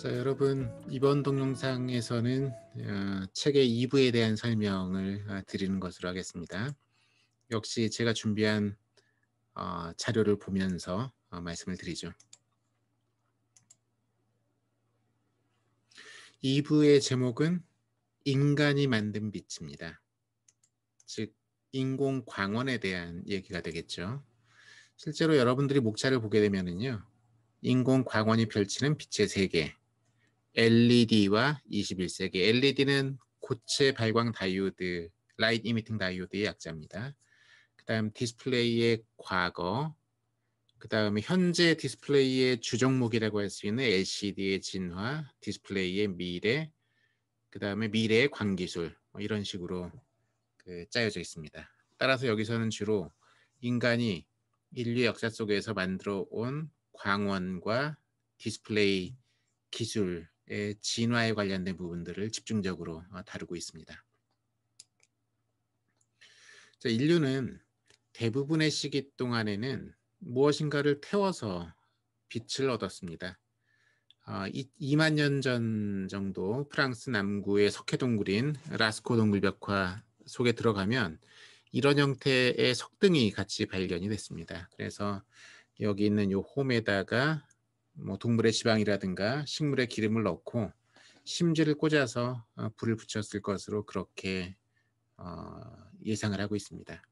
자 여러분 이번 동영상에서는 어, 책의 2부에 대한 설명을 어, 드리는 것으로 하겠습니다. 역시 제가 준비한 어, 자료를 보면서 말씀을 드리죠. 2부의 제목은 인간이 만든 빛입니다. 즉 인공광원에 대한 얘기가 되겠죠. 실제로 여러분들이 목차를 보게 되면은요. 인공광원이 펼치는 빛의 세계 LED와 21세기. LED는 고체 발광 다이오드, 라이트 이미팅 다이오드의 약자입니다. 그 다음 디스플레이의 과거, 그 다음에 현재 디스플레이의 주종목이라고 할 수 있는 LCD의 진화, 디스플레이의 미래, 그 다음에 미래의 광기술 뭐 이런 식으로 그 짜여져 있습니다. 따라서 여기서는 주로 인간이 인류 역사 속에서 만들어 온 광원과 디스플레이 기술 진화에 관련된 부분들을 집중적으로 어, 다루고 있습니다. 자, 인류는 대부분의 시기 동안에는 무엇인가를 태워서 빛을 얻었습니다. 어, 2만 년 전 정도 프랑스 남구의 석회 동굴인 라스코 동굴벽화 속에 들어가면 이런 형태의 석등이 같이 발견이 됐습니다. 그래서 여기 있는 이 홈에다가 뭐 동물의 지방이라든가 식물의 기름을 넣고 심지를 꽂아서 어, 불을 붙였을 것으로 그렇게 어, 예상을 하고 있습니다.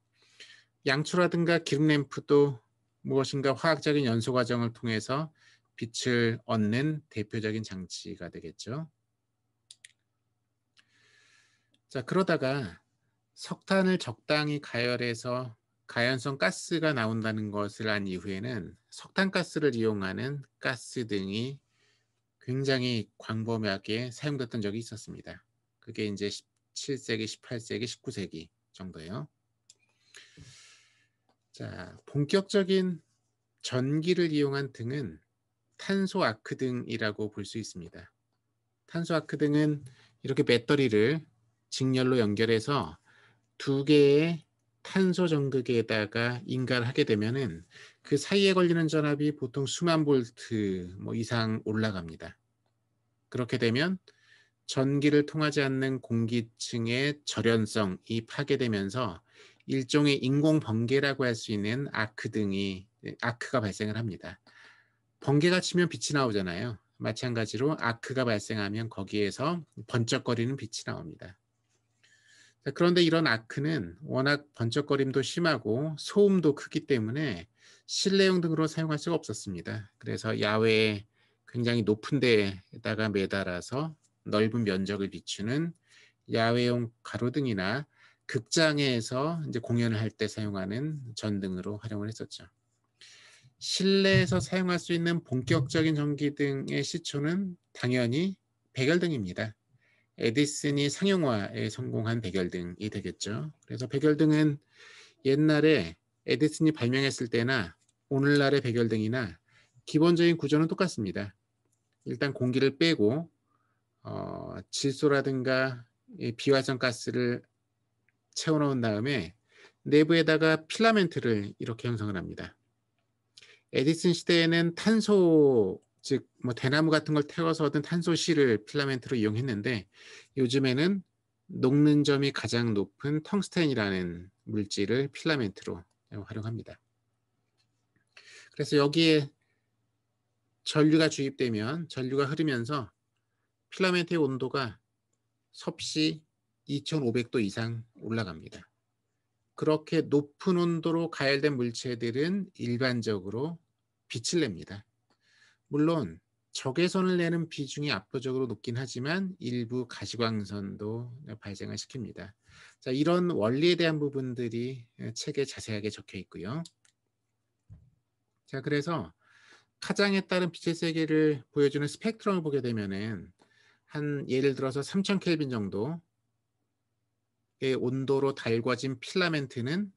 양초라든가 기름 램프도 무엇인가 화학적인 연소 과정을 통해서 빛을 얻는 대표적인 장치가 되겠죠. 자, 그러다가 석탄을 적당히 가열해서 가연성 가스가 나온다는 것을 안 이후에는 석탄가스를 이용하는 가스 등이 굉장히 광범위하게 사용됐던 적이 있었습니다. 그게 이제 17세기, 18세기, 19세기 정도예요. 자, 본격적인 전기를 이용한 등은 탄소 아크 등이라고 볼 수 있습니다. 탄소 아크 등은 이렇게 배터리를 직렬로 연결해서 두 개의 탄소 정극에다가 인가를하게 되면은 그 사이에 걸리는 전압이 보통 수만 볼트 뭐 이상 올라갑니다. 그렇게 되면 전기를 통하지 않는 공기층의 절연성이 파괴되면서 일종의 인공 번개라고 할 수 있는 아크 등이 예, 아크가 발생을 합니다. 번개가 치면 빛이 나오잖아요. 마찬가지로 아크가 발생하면 거기에서 번쩍거리는 빛이 나옵니다. 네, 그런데 이런 아크는 워낙 번쩍거림도 심하고 소음도 크기 때문에 실내용 등으로 사용할 수가 없었습니다. 그래서 야외에 굉장히 높은 데에다가 매달아서 넓은 면적을 비추는 야외용 가로등이나 극장에서 이제 공연을 할 때 사용하는 전등으로 활용을 했었죠. 실내에서 사용할 수 있는 본격적인 전기등의 시초는 당연히 백열등입니다. 에디슨이 상용화에 성공한 백열등이 되겠죠. 그래서 백열등은 옛날에 에디슨이 발명했을 때나 오늘날의 백열등이나 기본적인 구조는 똑같습니다. 일단 공기를 빼고 어, 질소라든가 비활성 가스를 채워넣은 다음에 내부에다가 필라멘트를 이렇게 형성을 합니다. 에디슨 시대에는 탄소 즉뭐 대나무 같은 걸 태워서 얻은 탄소실을 필라멘트로 이용했는데 요즘에는 녹는 점이 가장 높은 텅스텐이라는 물질을 필라멘트로 활용합니다. 그래서 여기에 전류가 주입되면 전류가 흐르면서 필라멘트의 온도가 섭씨 2500도 이상 올라갑니다. 그렇게 높은 온도로 가열된 물체들은 일반적으로 빛을 냅니다. 물론 적외선을 내는 비중이 압도적으로 높긴 하지만 일부 가시광선도 발생을 시킵니다. 자, 이런 원리에 대한 부분들이 책에 자세하게 적혀 있고요. 자, 그래서 파장에 따른 빛의 세계를 보여주는 스펙트럼을 보게 되면은 한 예를 들어서 3000 켈빈 정도의 온도로 달궈진 필라멘트는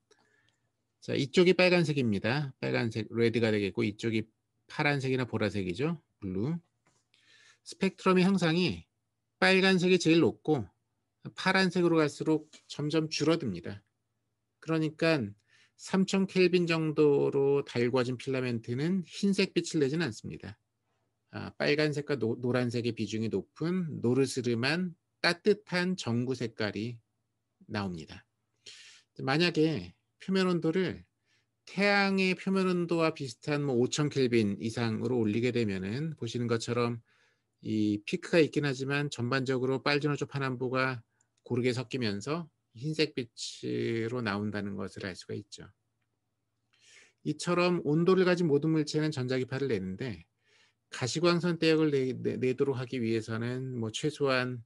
자, 이쪽이 빨간색입니다. 빨간색 레드가 되겠고 이쪽이 파란색이나 보라색이죠. 블루. 스펙트럼의 형상이 빨간색이 제일 높고 파란색으로 갈수록 점점 줄어듭니다. 그러니까 3000 켈빈 정도로 달궈진 필라멘트는 흰색 빛을 내지는 않습니다. 아, 빨간색과 노, 노란색의 비중이 높은 노르스름한 따뜻한 전구 색깔이 나옵니다. 만약에 표면 온도를 태양의 표면 온도와 비슷한 뭐 5000켈빈 이상으로 올리게 되면은 보시는 것처럼 이 피크가 있긴 하지만 전반적으로 빨주노초 파남보가 고르게 섞이면서 흰색 빛으로 나온다는 것을 알 수가 있죠. 이처럼 온도를 가진 모든 물체는 전자기파를 내는데 가시광선 대역을 내, 도록 하기 위해서는 뭐 최소한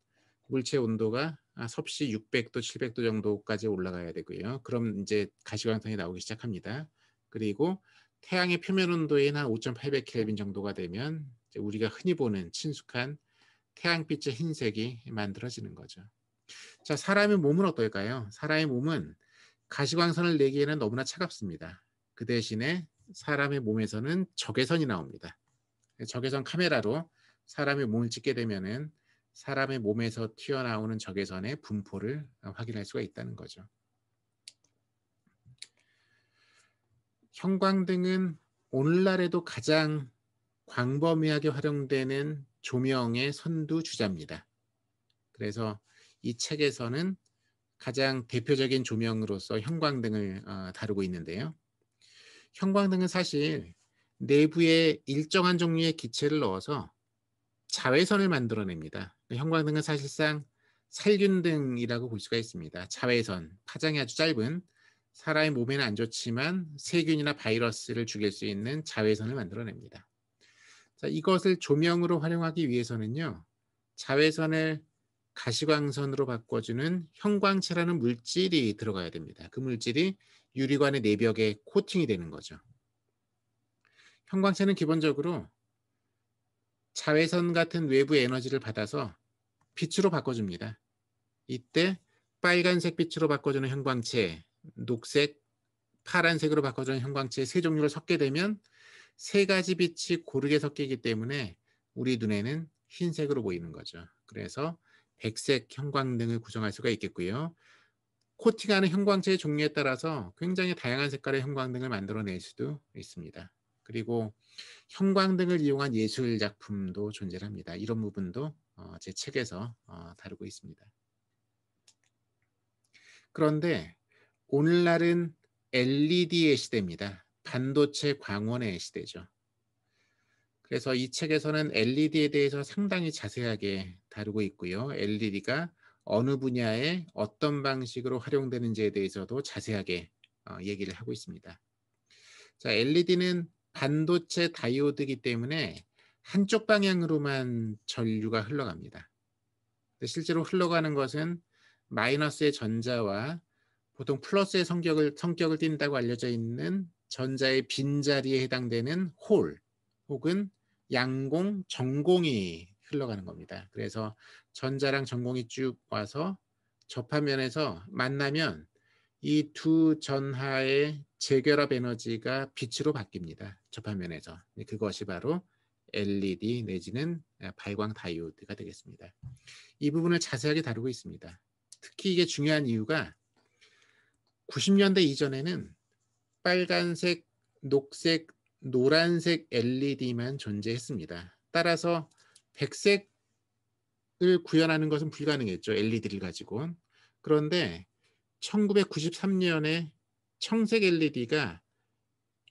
물체 온도가 아, 섭씨 600도, 700도 정도까지 올라가야 되고요. 그럼 이제 가시광선이 나오기 시작합니다. 그리고 태양의 표면 온도인 한 5.800켈빈 정도가 되면 우리가 흔히 보는 친숙한 태양빛의 흰색이 만들어지는 거죠. 자, 사람의 몸은 어떨까요? 사람의 몸은 가시광선을 내기에는 너무나 차갑습니다. 그 대신에 사람의 몸에서는 적외선이 나옵니다. 적외선 카메라로 사람의 몸을 찍게 되면은 사람의 몸에서 튀어나오는 적외선의 분포를 확인할 수가 있다는 거죠. 형광등은 오늘날에도 가장 광범위하게 활용되는 조명의 선두 주자입니다. 그래서 이 책에서는 가장 대표적인 조명으로서 형광등을 어, 다루고 있는데요. 형광등은 사실 내부에 일정한 종류의 기체를 넣어서 자외선을 만들어냅니다. 형광등은 사실상 살균등이라고 볼 수가 있습니다. 자외선, 파장이 아주 짧은 사람의 몸에는 안 좋지만 세균이나 바이러스를 죽일 수 있는 자외선을 만들어냅니다. 자, 이것을 조명으로 활용하기 위해서는요. 자외선을 가시광선으로 바꿔주는 형광체라는 물질이 들어가야 됩니다. 그 물질이 유리관의 내벽에 코팅이 되는 거죠. 형광체는 기본적으로 자외선 같은 외부 에너지를 받아서 빛으로 바꿔줍니다. 이때 빨간색 빛으로 바꿔주는 형광체, 녹색, 파란색으로 바꿔주는 형광체 세 종류를 섞게 되면 세 가지 빛이 고르게 섞이기 때문에 우리 눈에는 흰색으로 보이는 거죠. 그래서 백색 형광등을 구성할 수가 있겠고요. 코팅하는 형광체의 종류에 따라서 굉장히 다양한 색깔의 형광등을 만들어낼 수도 있습니다. 그리고 형광등을 이용한 예술 작품도 존재합니다. 이런 부분도 어, 제 책에서 어, 다루고 있습니다. 그런데 오늘날은 LED의 시대입니다. 반도체 광원의 시대죠. 그래서 이 책에서는 LED에 대해서 상당히 자세하게 다루고 있고요. LED가 어느 분야에 어떤 방식으로 활용되는지에 대해서도 자세하게 어, 얘기를 하고 있습니다. 자, LED는 반도체 다이오드이기 때문에 한쪽 방향으로만 전류가 흘러갑니다. 실제로 흘러가는 것은 마이너스의 전자와 보통 플러스의 성격을 성격을 띈다고 알려져 있는 전자의 빈자리에 해당되는 홀 혹은 양공, 전공이 흘러가는 겁니다. 그래서 전자랑 전공이 쭉 와서 접하면에서 만나면 이 두 전하의 재결합 에너지가 빛으로 바뀝니다. 접합면에서. 네, 그것이 바로 LED 내지는 발광 다이오드가 되겠습니다. 이 부분을 자세하게 다루고 있습니다. 특히 이게 중요한 이유가 90년대 이전에는 빨간색, 녹색, 노란색 LED만 존재했습니다. 따라서 백색을 구현하는 것은 불가능했죠. LED를 가지고. 그런데 1993년에 청색 LED가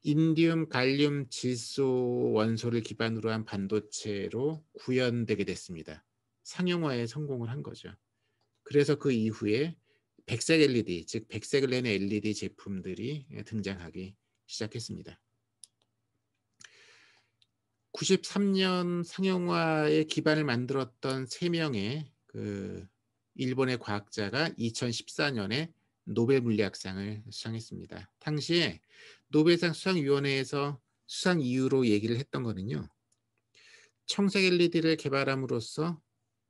인디움, 갈륨, 질소 원소를 기반으로 한 반도체로 구현되게 됐습니다. 상용화에 성공을 한 거죠. 그래서 그 이후에 백색 LED, 즉 백색을 내는 LED 제품들이 등장하기 시작했습니다. 93년 상용화의 기반을 만들었던 세명의그 일본의 과학자가 2014년에 노벨 물리학상을 수상했습니다. 당시에 노벨상 수상위원회에서 수상 이유로 얘기를 했던 거는요. 청색 LED를 개발함으로써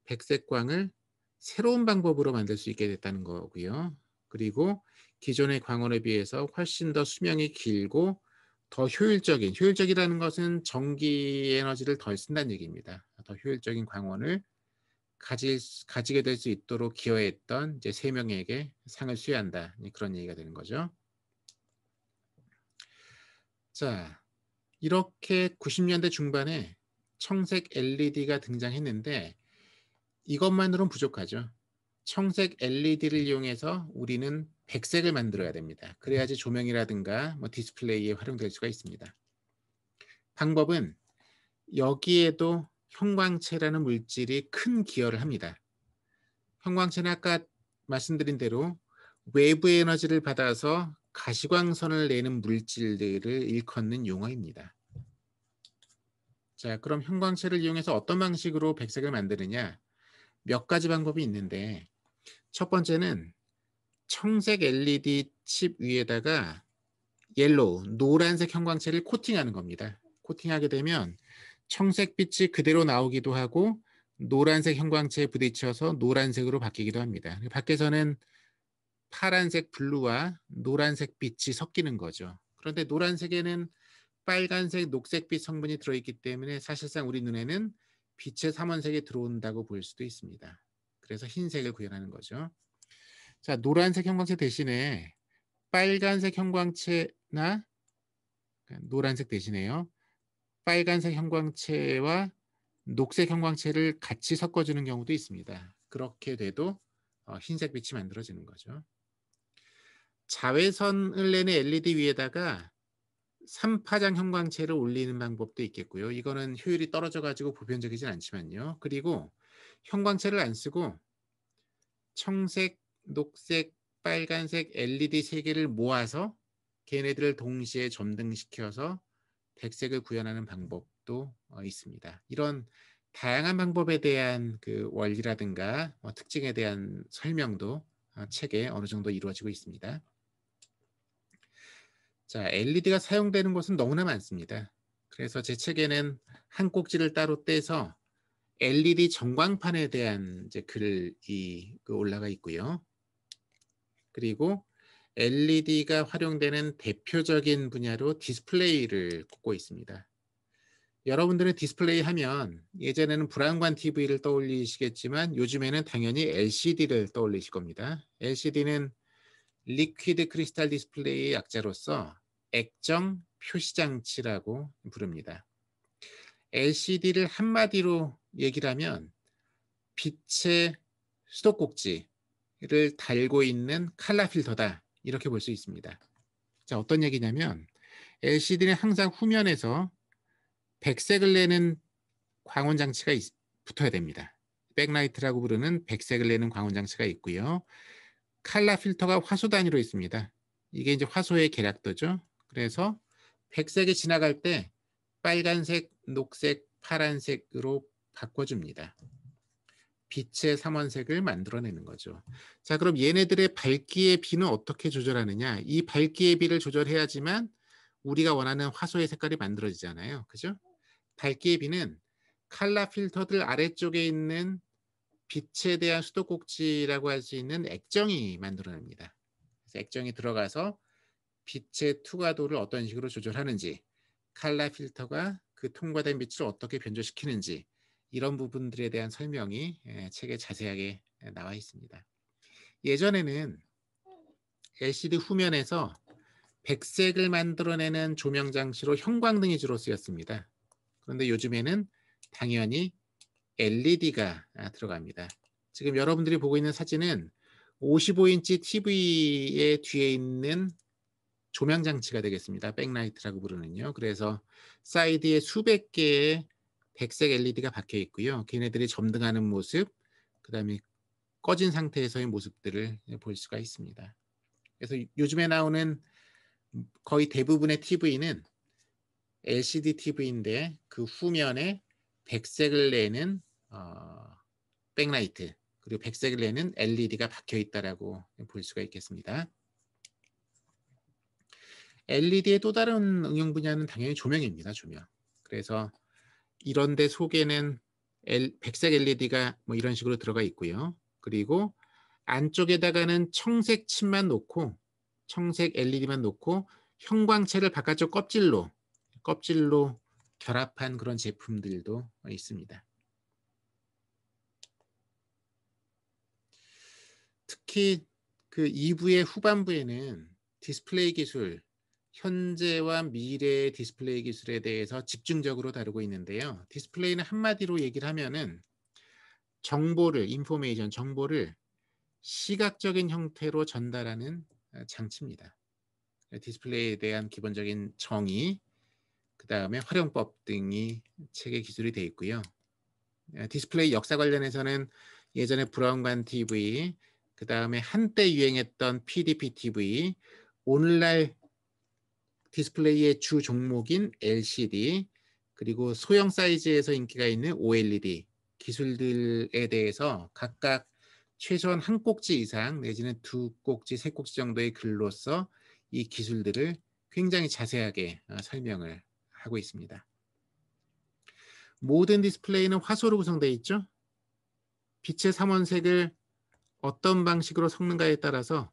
백색광을 새로운 방법으로 만들 수 있게 됐다는 거고요. 그리고 기존의 광원에 비해서 훨씬 더 수명이 길고 더 효율적인, 효율적이라는 것은 전기 에너지를 덜 쓴다는 얘기입니다. 더 효율적인 광원을 가질, 가지게 될 수 있도록 기여했던 이제 세 명에게 상을 수여한다. 그런 얘기가 되는 거죠. 자, 이렇게 90년대 중반에 청색 LED가 등장했는데 이것만으로는 부족하죠. 청색 LED를 이용해서 우리는 백색을 만들어야 됩니다. 그래야지 조명이라든가 뭐 디스플레이에 활용될 수가 있습니다. 방법은 여기에도 형광체라는 물질이 큰 기여를 합니다. 형광체는 아까 말씀드린 대로 외부 에너지를 받아서 가시광선을 내는 물질들을 일컫는 용어입니다. 자, 그럼 형광체를 이용해서 어떤 방식으로 백색을 만드느냐? 몇 가지 방법이 있는데 첫 번째는 청색 LED 칩 위에다가 옐로우, 노란색 형광체를 코팅하는 겁니다. 코팅하게 되면 청색빛이 그대로 나오기도 하고 노란색 형광체에 부딪혀서 노란색으로 바뀌기도 합니다. 밖에서는 파란색 블루와 노란색 빛이 섞이는 거죠. 그런데 노란색에는 빨간색, 녹색빛 성분이 들어있기 때문에 사실상 우리 눈에는 빛의 삼원색이 들어온다고 볼 수도 있습니다. 그래서 흰색을 구현하는 거죠. 자, 노란색 형광체 대신에 빨간색 형광체나 노란색 대신에요. 빨간색 형광체와 녹색 형광체를 같이 섞어주는 경우도 있습니다. 그렇게 돼도 어, 흰색 빛이 만들어지는 거죠. 자외선을 내는 LED 위에다가 3파장 형광체를 올리는 방법도 있겠고요. 이거는 효율이 떨어져가지고 보편적이진 않지만요. 그리고 형광체를 안 쓰고 청색, 녹색, 빨간색 LED 세 개를 모아서 걔네들을 동시에 점등시켜서 백색을 구현하는 방법도 어, 있습니다. 이런 다양한 방법에 대한 그 원리라든가 어, 특징에 대한 설명도 어, 책에 어느 정도 이루어지고 있습니다. 자, LED가 사용되는 것은 너무나 많습니다. 그래서 제 책에는 한 꼭지를 따로 떼서 LED 전광판에 대한 이제 글이 그 올라가 있고요. 그리고 LED가 활용되는 대표적인 분야로 디스플레이를 꼽고 있습니다. 여러분들은 디스플레이 하면 예전에는 불안관 TV를 떠올리시겠지만 요즘에는 당연히 LCD를 떠올리실 겁니다. LCD는 리퀴드 크리스탈 디스플레이의 약자로서 액정 표시장치라고 부릅니다. LCD를 한마디로 얘기를 하면 빛의 수도꼭지를 달고 있는 칼라 필터다 이렇게 볼 수 있습니다. 자, 어떤 얘기냐면 LCD는 항상 후면에서 백색을 내는 광원 장치가 있, 붙어야 됩니다. 백라이트라고 부르는 백색을 내는 광원 장치가 있고요. 칼라 필터가 화소 단위로 있습니다. 이게 이제 화소의 계략도죠. 그래서 백색이 지나갈 때 빨간색, 녹색, 파란색으로 바꿔줍니다. 빛의 삼원색을 만들어내는 거죠. 자, 그럼 얘네들의 밝기의 비는 어떻게 조절하느냐? 이 밝기의 비를 조절해야지만 우리가 원하는 화소의 색깔이 만들어지잖아요. 그죠? 밝기의 비는 칼라 필터들 아래쪽에 있는 빛에 대한 수도꼭지라고 할 수 있는 액정이 만들어냅니다. 그래서 액정이 들어가서 빛의 투과도를 어떤 식으로 조절하는지, 칼라 필터가 그 통과된 빛을 어떻게 변조시키는지, 이런 부분들에 대한 설명이 예, 책에 자세하게 나와 있습니다. 예전에는 LCD 후면에서 백색을 만들어내는 조명 장치로 형광등이 주로 쓰였습니다. 그런데 요즘에는 당연히 LED가 아, 들어갑니다. 지금 여러분들이 보고 있는 사진은 55인치 TV의 뒤에 있는 조명 장치가 되겠습니다. 백라이트라고 부르는요. 그래서 사이드에 수백 개의 백색 LED가 박혀 있고요. 걔네들이 점등하는 모습, 그 다음에 꺼진 상태에서의 모습들을 볼 수가 있습니다. 그래서 요즘에 나오는 거의 대부분의 TV는 LCD TV인데 그 후면에 백색을 내는 어, 백라이트 그리고 백색을 내는 LED가 박혀 있다라고 볼 수가 있겠습니다. LED의 또 다른 응용 분야는 당연히 조명입니다. 조명. 그래서 이런데 속에는 엘, 백색 LED가 뭐 이런 식으로 들어가 있고요. 그리고 안쪽에다가는 청색 칩만 놓고 청색 LED만 놓고 형광체를 바깥쪽 껍질로 껍질로 결합한 그런 제품들도 있습니다. 특히 그 2부의 후반부에는 디스플레이 기술, 현재와 미래의 디스플레이 기술에 대해서 집중적으로 다루고 있는데요. 디스플레이는 한마디로 얘기를 하면은 정보를, 인포메이션, 정보를 시각적인 형태로 전달하는 어, 장치입니다. 디스플레이에 대한 기본적인 정의, 그 다음에 활용법 등이 책에 기술이 되어 있고요. 어, 디스플레이 역사 관련해서는 예전에 브라운관 TV, 그 다음에 한때 유행했던 PDP TV, 오늘날 디스플레이의 주 종목인 LCD 그리고 소형 사이즈에서 인기가 있는 OLED 기술들에 대해서 각각 최소한 한 꼭지 이상 내지는 두 꼭지, 세 꼭지 정도의 글로써이 기술들을 굉장히 자세하게 어, 설명을 하고 있습니다. 모든 디스플레이는 화소로 구성되어 있죠. 빛의 삼원색을 어떤 방식으로 섞는가에 따라서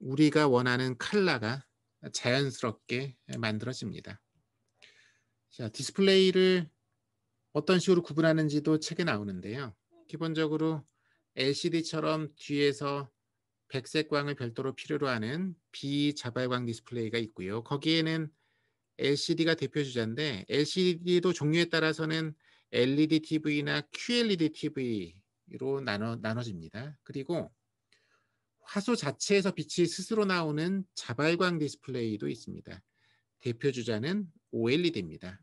우리가 원하는 컬러가 자연스럽게 만들어집니다. 자, 디스플레이를 어떤 식으로 구분하는지도 책에 나오는데요. 기본적으로 LCD처럼 뒤에서 백색광을 별도로 필요로 하는 비자발광 디스플레이가 있고요. 거기에는 LCD가 대표 주자인데 LCD도 종류에 따라서는 LED TV나 QLED TV로 나눠, 나눠집니다. 그리고 화소 자체에서 빛이 스스로 나오는 자발광 디스플레이도 있습니다. 대표 주자는 OLED입니다.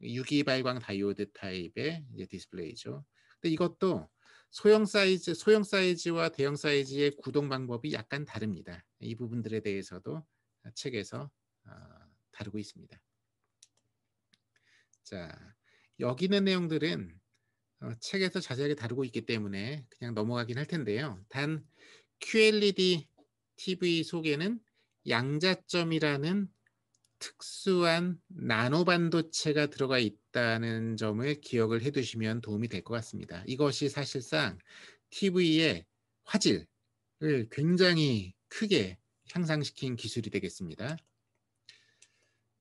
유기발광 다이오드 타입의 디스플레이죠. 근데 이것도 소형 사이즈, 소형 사이즈와 대형 사이즈의 구동 방법이 약간 다릅니다. 이 부분들에 대해서도 책에서 어, 다루고 있습니다. 자, 여기 있는 내용들은 어, 책에서 자세하게 다루고 있기 때문에 그냥 넘어가긴 할 텐데요. 단 QLED TV 속에는 양자점이라는 특수한 나노 반도체가 들어가 있다는 점을 기억을 해두시면 도움이 될 것 같습니다. 이것이 사실상 TV의 화질을 굉장히 크게 향상시킨 기술이 되겠습니다.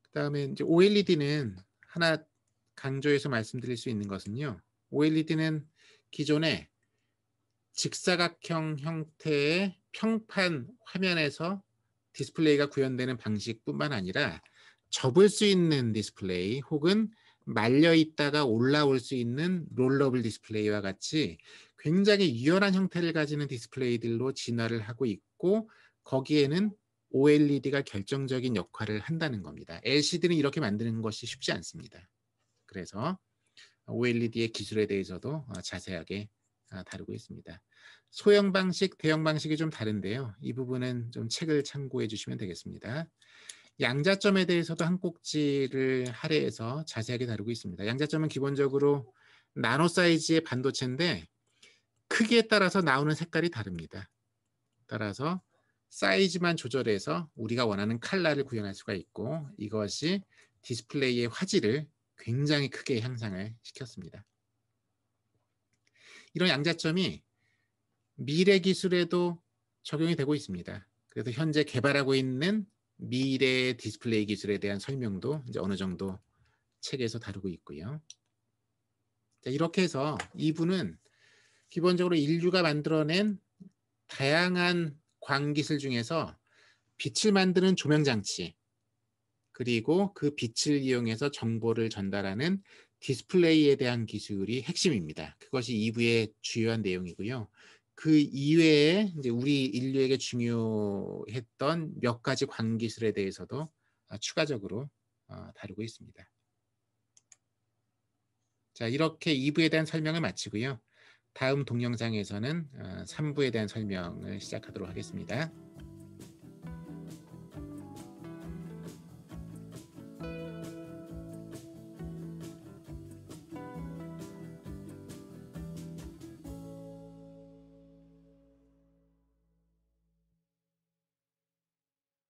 그다음에 이제 OLED는 하나 강조해서 말씀드릴 수 있는 것은요. OLED는 기존에 직사각형 형태의 평판 화면에서 디스플레이가 구현되는 방식뿐만 아니라 접을 수 있는 디스플레이 혹은 말려 있다가 올라올 수 있는 롤러블 디스플레이와 같이 굉장히 유연한 형태를 가지는 디스플레이들로 진화를 하고 있고 거기에는 OLED가 결정적인 역할을 한다는 겁니다. LCD는 이렇게 만드는 것이 쉽지 않습니다. 그래서 OLED의 기술에 대해서도 어, 자세하게 아, 다루고 있습니다. 소형 방식, 대형 방식이 좀 다른데요. 이 부분은 좀 책을 참고해 주시면 되겠습니다. 양자점에 대해서도 한 꼭지를 할애해서 자세하게 다루고 있습니다. 양자점은 기본적으로 나노 사이즈의 반도체인데 크기에 따라서 나오는 색깔이 다릅니다. 따라서 사이즈만 조절해서 우리가 원하는 칼라를 구현할 수가 있고 이것이 디스플레이의 화질을 굉장히 크게 향상을 시켰습니다. 이런 양자점이 미래 기술에도 적용이 되고 있습니다. 그래서 현재 개발하고 있는 미래 디스플레이 기술에 대한 설명도 이제 어느 정도 책에서 다루고 있고요. 자, 이렇게 해서 이분은 기본적으로 인류가 만들어낸 다양한 광기술 중에서 빛을 만드는 조명장치 그리고 그 빛을 이용해서 정보를 전달하는 디스플레이에 대한 기술이 핵심입니다. 그것이 2부의 주요한 내용이고요. 그 이외에 이제 우리 인류에게 중요했던 몇 가지 광기술에 대해서도 아, 추가적으로 어, 다루고 있습니다. 자, 이렇게 2부에 대한 설명을 마치고요. 다음 동영상에서는 3부에 어, 대한 설명을 시작하도록 하겠습니다.